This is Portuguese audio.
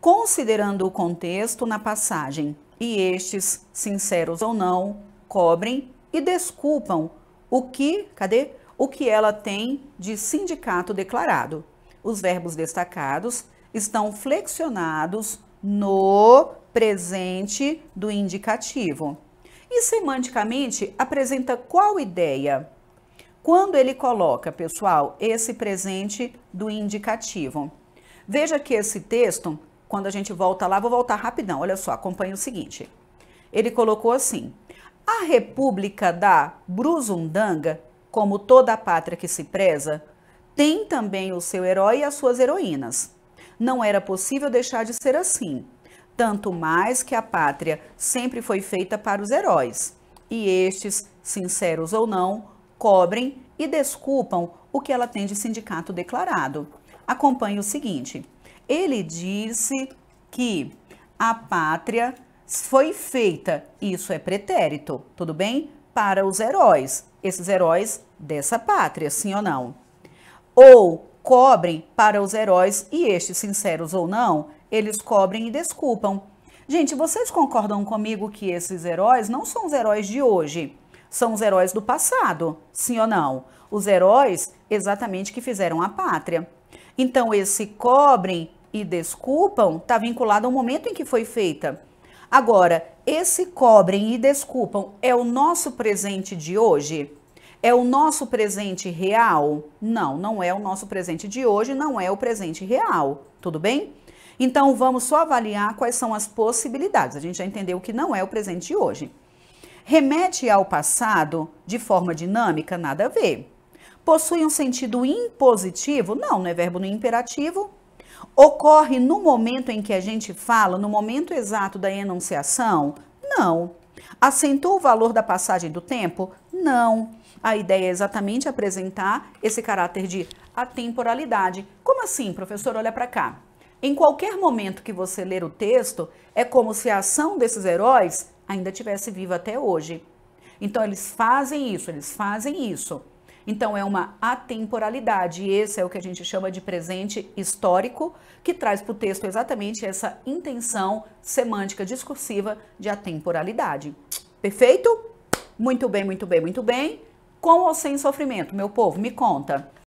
considerando o contexto na passagem, e estes, sinceros ou não, cobrem e desculpam o que, cadê? O que ela tem de sindicato declarado. Os verbos destacados estão flexionados no presente do indicativo. E semanticamente apresenta qual ideia? Quando ele coloca, pessoal, esse presente do indicativo. Veja que esse texto quando a gente volta lá, vou voltar rapidão. Olha só, acompanha o seguinte. Ele colocou assim: A República da Brusundanga, como toda a pátria que se preza, tem também o seu herói e as suas heroínas. Não era possível deixar de ser assim, tanto mais que a pátria sempre foi feita para os heróis. E estes, sinceros ou não, cobrem e desculpam o que ela tem de sindicato declarado. Acompanhe o seguinte: ele disse que a pátria foi feita, isso é pretérito, tudo bem? Para os heróis, esses heróis dessa pátria, sim ou não? Ou cobrem para os heróis, e estes, sinceros ou não, eles cobrem e desculpam. Gente, vocês concordam comigo que esses heróis não são os heróis de hoje, são os heróis do passado, sim ou não? Os heróis exatamente que fizeram a pátria. Então, esse cobrem e desculpam está vinculado ao momento em que foi feita. Agora, esse cobrem e desculpam é o nosso presente de hoje? É o nosso presente real? Não, não é o nosso presente de hoje, não é o presente real. Tudo bem? Então vamos só avaliar quais são as possibilidades. A gente já entendeu que não é o presente de hoje. Remete ao passado de forma dinâmica, nada a ver. Possui um sentido impositivo? Não, não é verbo no imperativo, Ocorre no momento em que a gente fala, no momento exato da enunciação? Não. assentou o valor da passagem do tempo? Não. A ideia é exatamente apresentar esse caráter de atemporalidade. Como assim, professor? Olha para cá. Em qualquer momento que você ler o texto, é como se a ação desses heróis ainda tivesse viva até hoje. Então eles fazem isso, eles fazem isso. Então, é uma atemporalidade, e esse é o que a gente chama de presente histórico, que traz para o texto exatamente essa intenção semântica discursiva de atemporalidade. Perfeito? Muito bem, muito bem, muito bem. Com ou sem sofrimento, meu povo, me conta.